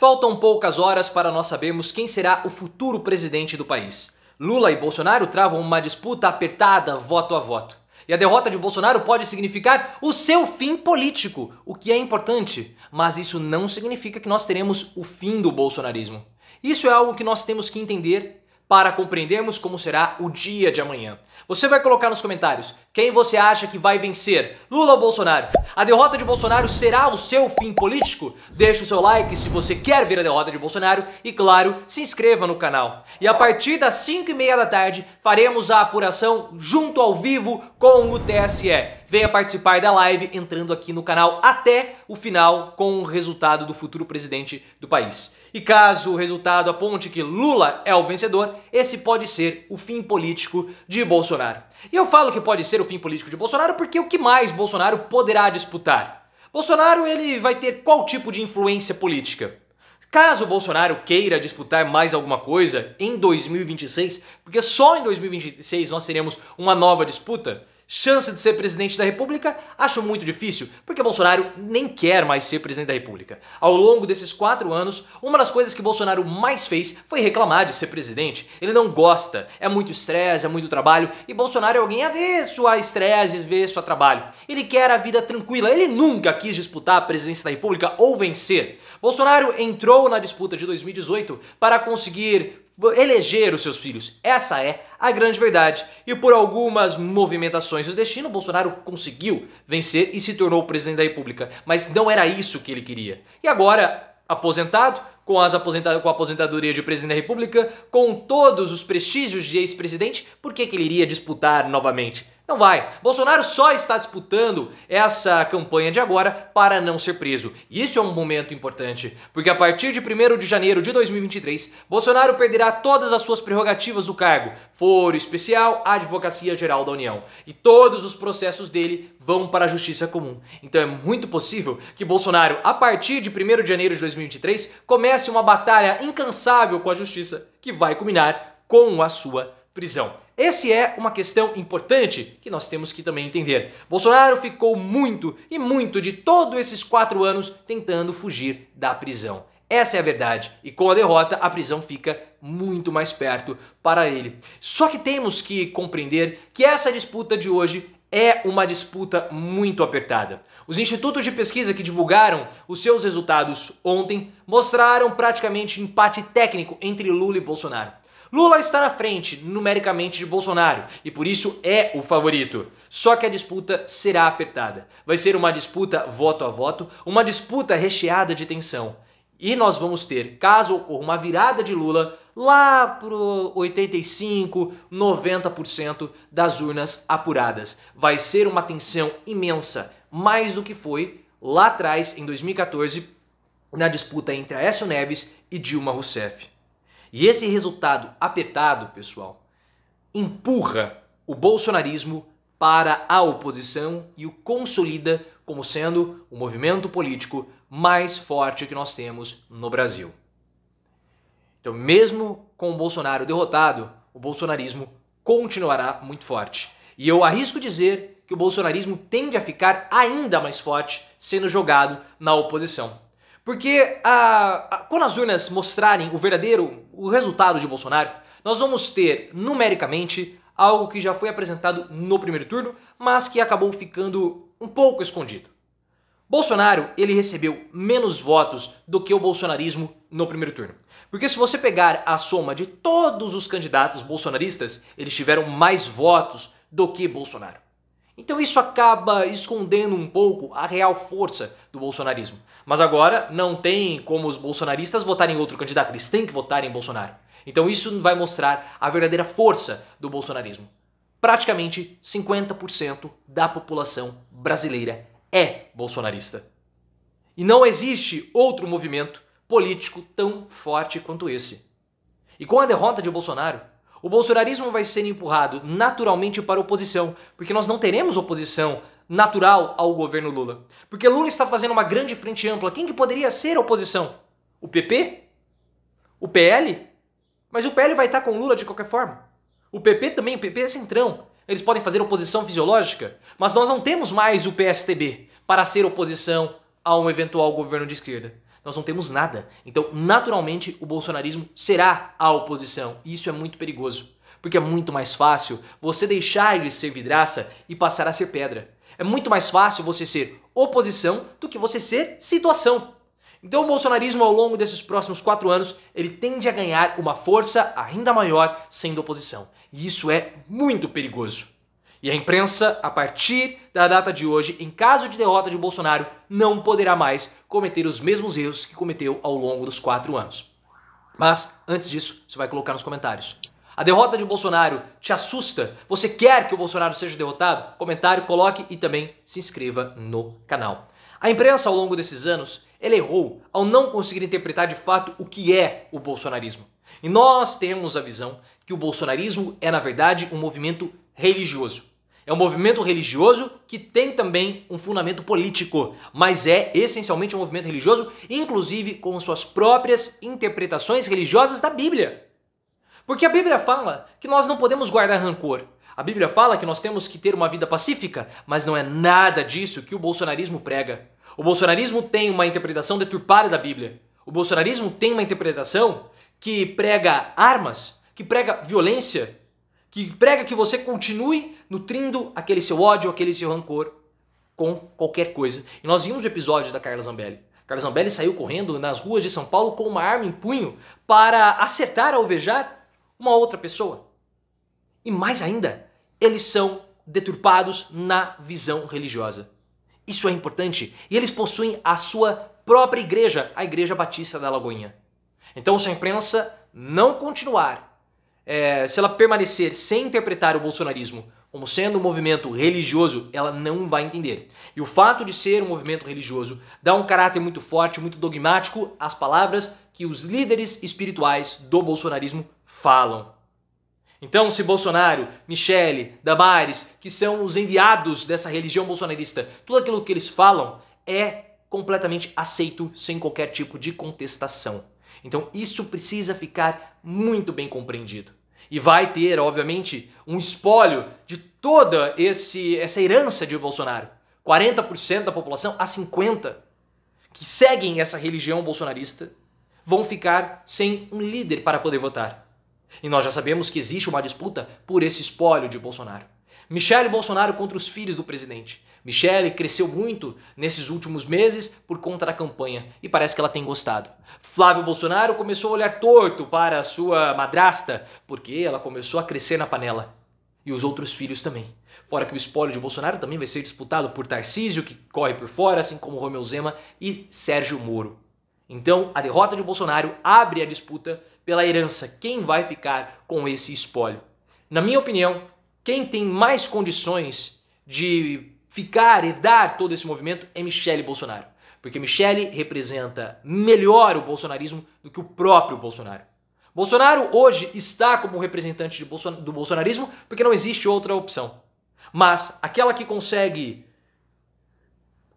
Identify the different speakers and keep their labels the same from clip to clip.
Speaker 1: Faltam poucas horas para nós sabermos quem será o futuro presidente do país. Lula e Bolsonaro travam uma disputa apertada voto a voto. E a derrota de Bolsonaro pode significar o seu fim político, o que é importante, mas isso não significa que nós teremos o fim do bolsonarismo. Isso é algo que nós temos que entender para compreendermos como será o dia de amanhã. Você vai colocar nos comentários quem você acha que vai vencer, Lula ou Bolsonaro? A derrota de Bolsonaro será o seu fim político? Deixe o seu like se você quer ver a derrota de Bolsonaro e, claro, se inscreva no canal. E a partir das 5 e meia da tarde faremos a apuração junto ao vivo com o TSE venha participar da live entrando aqui no canal até o final com o resultado do futuro presidente do país. E caso o resultado aponte que Lula é o vencedor, esse pode ser o fim político de Bolsonaro. E eu falo que pode ser o fim político de Bolsonaro porque o que mais Bolsonaro poderá disputar? Bolsonaro ele vai ter qual tipo de influência política? Caso Bolsonaro queira disputar mais alguma coisa em 2026, porque só em 2026 nós teremos uma nova disputa, chance de ser presidente da República? Acho muito difícil, porque Bolsonaro nem quer mais ser presidente da República. Ao longo desses quatro anos, uma das coisas que Bolsonaro mais fez foi reclamar de ser presidente. Ele não gosta, é muito estresse, é muito trabalho, e Bolsonaro é alguém avesso a estresse, avesso a trabalho. Ele quer a vida tranquila, ele nunca quis disputar a presidência da República ou vencer. Bolsonaro entrou na disputa de 2018 para conseguir eleger os seus filhos. Essa é a grande verdade. E por algumas movimentações do destino, Bolsonaro conseguiu vencer e se tornou presidente da República. Mas não era isso que ele queria. E agora, aposentado, com, as aposenta com a aposentadoria de presidente da República, com todos os prestígios de ex-presidente, por que, que ele iria disputar novamente? Não vai. Bolsonaro só está disputando essa campanha de agora para não ser preso. E isso é um momento importante, porque a partir de 1 de janeiro de 2023, Bolsonaro perderá todas as suas prerrogativas do cargo, foro especial, advocacia geral da União. E todos os processos dele vão para a justiça comum. Então é muito possível que Bolsonaro, a partir de 1 de janeiro de 2023, comece uma batalha incansável com a justiça, que vai culminar com a sua prisão. Essa é uma questão importante que nós temos que também entender. Bolsonaro ficou muito e muito de todos esses quatro anos tentando fugir da prisão. Essa é a verdade. E com a derrota, a prisão fica muito mais perto para ele. Só que temos que compreender que essa disputa de hoje é uma disputa muito apertada. Os institutos de pesquisa que divulgaram os seus resultados ontem mostraram praticamente empate técnico entre Lula e Bolsonaro. Lula está na frente, numericamente, de Bolsonaro e por isso é o favorito. Só que a disputa será apertada. Vai ser uma disputa voto a voto, uma disputa recheada de tensão. E nós vamos ter, caso ocorra uma virada de Lula, lá pro 85, 90% das urnas apuradas. Vai ser uma tensão imensa, mais do que foi lá atrás, em 2014, na disputa entre Aécio Neves e Dilma Rousseff. E esse resultado apertado, pessoal, empurra o bolsonarismo para a oposição e o consolida como sendo o movimento político mais forte que nós temos no Brasil. Então, mesmo com o Bolsonaro derrotado, o bolsonarismo continuará muito forte. E eu arrisco dizer que o bolsonarismo tende a ficar ainda mais forte sendo jogado na oposição. Porque a, ah, a, ah, quando as urnas mostrarem o verdadeiro o resultado de Bolsonaro, nós vamos ter numericamente algo que já foi apresentado no primeiro turno, mas que acabou ficando um pouco escondido. Bolsonaro, ele recebeu menos votos do que o bolsonarismo no primeiro turno. Porque se você pegar a soma de todos os candidatos bolsonaristas, eles tiveram mais votos do que Bolsonaro. Então isso acaba escondendo um pouco a real força do bolsonarismo. Mas agora não tem como os bolsonaristas votarem em outro candidato, eles têm que votar em Bolsonaro. Então isso vai mostrar a verdadeira força do bolsonarismo. Praticamente 50% da população brasileira é bolsonarista. E não existe outro movimento político tão forte quanto esse. E com a derrota de Bolsonaro, o bolsonarismo vai ser empurrado naturalmente para a oposição, porque nós não teremos oposição natural ao governo Lula. Porque Lula está fazendo uma grande frente ampla. Quem que poderia ser a oposição? O PP? O PL? Mas o PL vai estar com Lula de qualquer forma. O PP também, o PP é centrão. Eles podem fazer oposição fisiológica, mas nós não temos mais o PSTB para ser oposição a um eventual governo de esquerda nós não temos nada. Então, naturalmente, o bolsonarismo será a oposição. E isso é muito perigoso, porque é muito mais fácil você deixar de ser vidraça e passar a ser pedra. É muito mais fácil você ser oposição do que você ser situação. Então, o bolsonarismo, ao longo desses próximos quatro anos, ele tende a ganhar uma força ainda maior sendo oposição. E isso é muito perigoso. E a imprensa, a partir da data de hoje, em caso de derrota de Bolsonaro, não poderá mais cometer os mesmos erros que cometeu ao longo dos quatro anos. Mas, antes disso, você vai colocar nos comentários. A derrota de Bolsonaro te assusta? Você quer que o Bolsonaro seja derrotado? Comentário, coloque e também se inscreva no canal. A imprensa, ao longo desses anos, ela errou ao não conseguir interpretar de fato o que é o bolsonarismo. E nós temos a visão que o bolsonarismo é, na verdade, um movimento religioso. É um movimento religioso que tem também um fundamento político, mas é essencialmente um movimento religioso, inclusive com suas próprias interpretações religiosas da Bíblia. Porque a Bíblia fala que nós não podemos guardar rancor. A Bíblia fala que nós temos que ter uma vida pacífica, mas não é nada disso que o bolsonarismo prega. O bolsonarismo tem uma interpretação deturpada da Bíblia. O bolsonarismo tem uma interpretação que prega armas, que prega violência, que prega que você continue nutrindo aquele seu ódio, aquele seu rancor com qualquer coisa. E nós vimos o episódio da Carla Zambelli. Carla Zambelli saiu correndo nas ruas de São Paulo com uma arma em punho para acertar, alvejar uma outra pessoa. E mais ainda, eles são deturpados na visão religiosa. Isso é importante. E eles possuem a sua própria igreja, a Igreja Batista da Lagoinha. Então, se a imprensa não continuar é, se ela permanecer sem interpretar o bolsonarismo como sendo um movimento religioso, ela não vai entender. E o fato de ser um movimento religioso dá um caráter muito forte, muito dogmático às palavras que os líderes espirituais do bolsonarismo falam. Então, se Bolsonaro, Michele, Damares, que são os enviados dessa religião bolsonarista, tudo aquilo que eles falam é completamente aceito sem qualquer tipo de contestação. Então, isso precisa ficar muito bem compreendido e vai ter, obviamente, um espólio de toda esse, essa herança de Bolsonaro. 40% da população a 50% que seguem essa religião bolsonarista vão ficar sem um líder para poder votar. E nós já sabemos que existe uma disputa por esse espólio de Bolsonaro. Michele Bolsonaro contra os filhos do presidente. Michelle cresceu muito nesses últimos meses por conta da campanha e parece que ela tem gostado. Flávio Bolsonaro começou a olhar torto para a sua madrasta porque ela começou a crescer na panela. E os outros filhos também. Fora que o espólio de Bolsonaro também vai ser disputado por Tarcísio, que corre por fora, assim como Romeu Zema e Sérgio Moro. Então, a derrota de Bolsonaro abre a disputa pela herança. Quem vai ficar com esse espólio? Na minha opinião, quem tem mais condições de ficar, e dar todo esse movimento é Michele Bolsonaro. Porque Michele representa melhor o bolsonarismo do que o próprio Bolsonaro. Bolsonaro hoje está como representante do bolsonarismo porque não existe outra opção. Mas aquela que consegue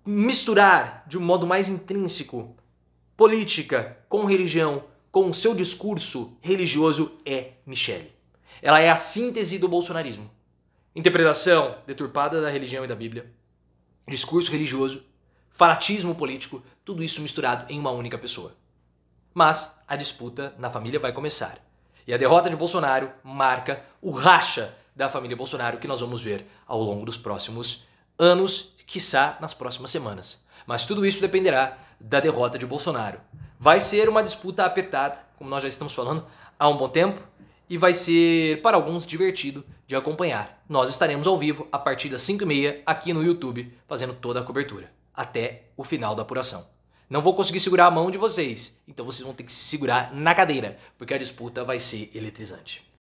Speaker 1: misturar de um modo mais intrínseco política com religião, com o seu discurso religioso, é Michele. Ela é a síntese do bolsonarismo interpretação deturpada da religião e da Bíblia, discurso religioso, fanatismo político, tudo isso misturado em uma única pessoa. Mas a disputa na família vai começar. E a derrota de Bolsonaro marca o racha da família Bolsonaro que nós vamos ver ao longo dos próximos anos, quiçá nas próximas semanas. Mas tudo isso dependerá da derrota de Bolsonaro. Vai ser uma disputa apertada, como nós já estamos falando há um bom tempo, e vai ser para alguns divertido de acompanhar. Nós estaremos ao vivo a partir das 5h30 aqui no YouTube, fazendo toda a cobertura, até o final da apuração. Não vou conseguir segurar a mão de vocês, então vocês vão ter que se segurar na cadeira, porque a disputa vai ser eletrizante.